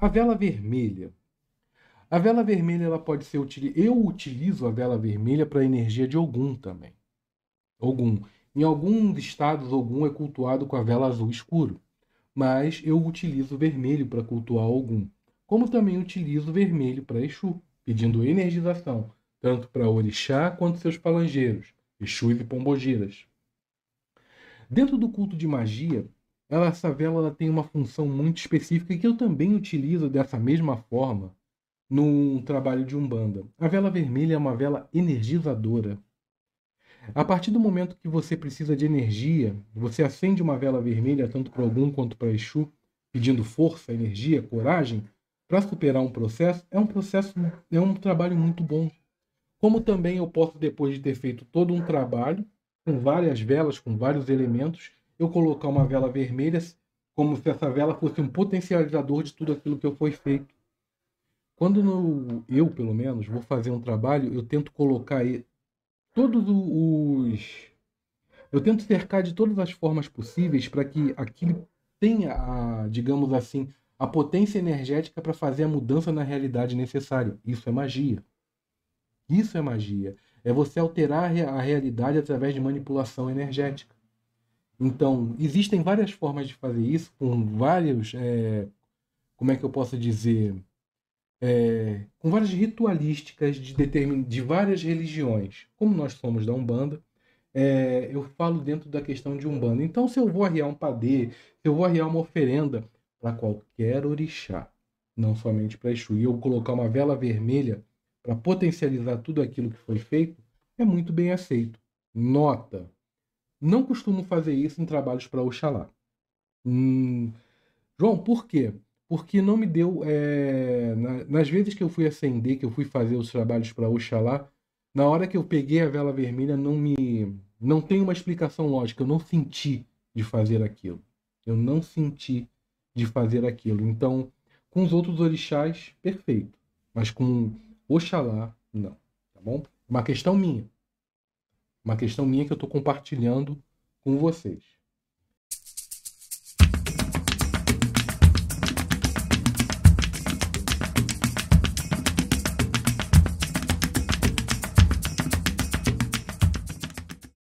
A vela vermelha. A vela vermelha ela pode ser utilizada. Eu utilizo a vela vermelha para energia de Ogum também. Ogum. Em alguns estados, Ogum é cultuado com a vela azul escuro. Mas eu utilizo vermelho para cultuar Ogum. Como também utilizo vermelho para Exu, pedindo energização, tanto para Orixá quanto seus palangeiros, Exus e Pombogiras. Dentro do culto de magia, ela, essa vela ela tem uma função muito específica que eu também utilizo dessa mesma forma num trabalho de umbanda. A vela vermelha é uma vela energizadora. A partir do momento que você precisa de energia, você acende uma vela vermelha tanto para algum quanto para Exu, pedindo força, energia, coragem para superar um processo, é um processo é um trabalho muito bom. Como também eu posso depois de ter feito todo um trabalho com várias velas, com vários elementos, eu colocar uma vela vermelha como se essa vela fosse um potencializador de tudo aquilo que foi feito. Quando no, eu, pelo menos, vou fazer um trabalho, eu tento colocar aí todos os. Eu tento cercar de todas as formas possíveis para que aquilo tenha, a, digamos assim, a potência energética para fazer a mudança na realidade necessária. Isso é magia. Isso é magia. É você alterar a realidade através de manipulação energética. Então, existem várias formas de fazer isso, com vários. É, como é que eu posso dizer? É, com várias ritualísticas de, determin... de várias religiões. Como nós somos da Umbanda, é, eu falo dentro da questão de Umbanda. Então, se eu vou arriar um padê, se eu vou arriar uma oferenda para qualquer orixá, não somente para Exu, e eu colocar uma vela vermelha para potencializar tudo aquilo que foi feito, é muito bem aceito. Nota, não costumo fazer isso em trabalhos para Oxalá. Hum, João, por quê? Porque não me deu. É, na, nas vezes que eu fui acender, que eu fui fazer os trabalhos para Oxalá, na hora que eu peguei a vela vermelha, não me. Não tem uma explicação lógica. Eu não senti de fazer aquilo. Eu não senti de fazer aquilo. Então, com os outros orixás, perfeito. Mas com Oxalá, não. Tá bom? Uma questão minha. Uma questão minha que eu estou compartilhando com vocês.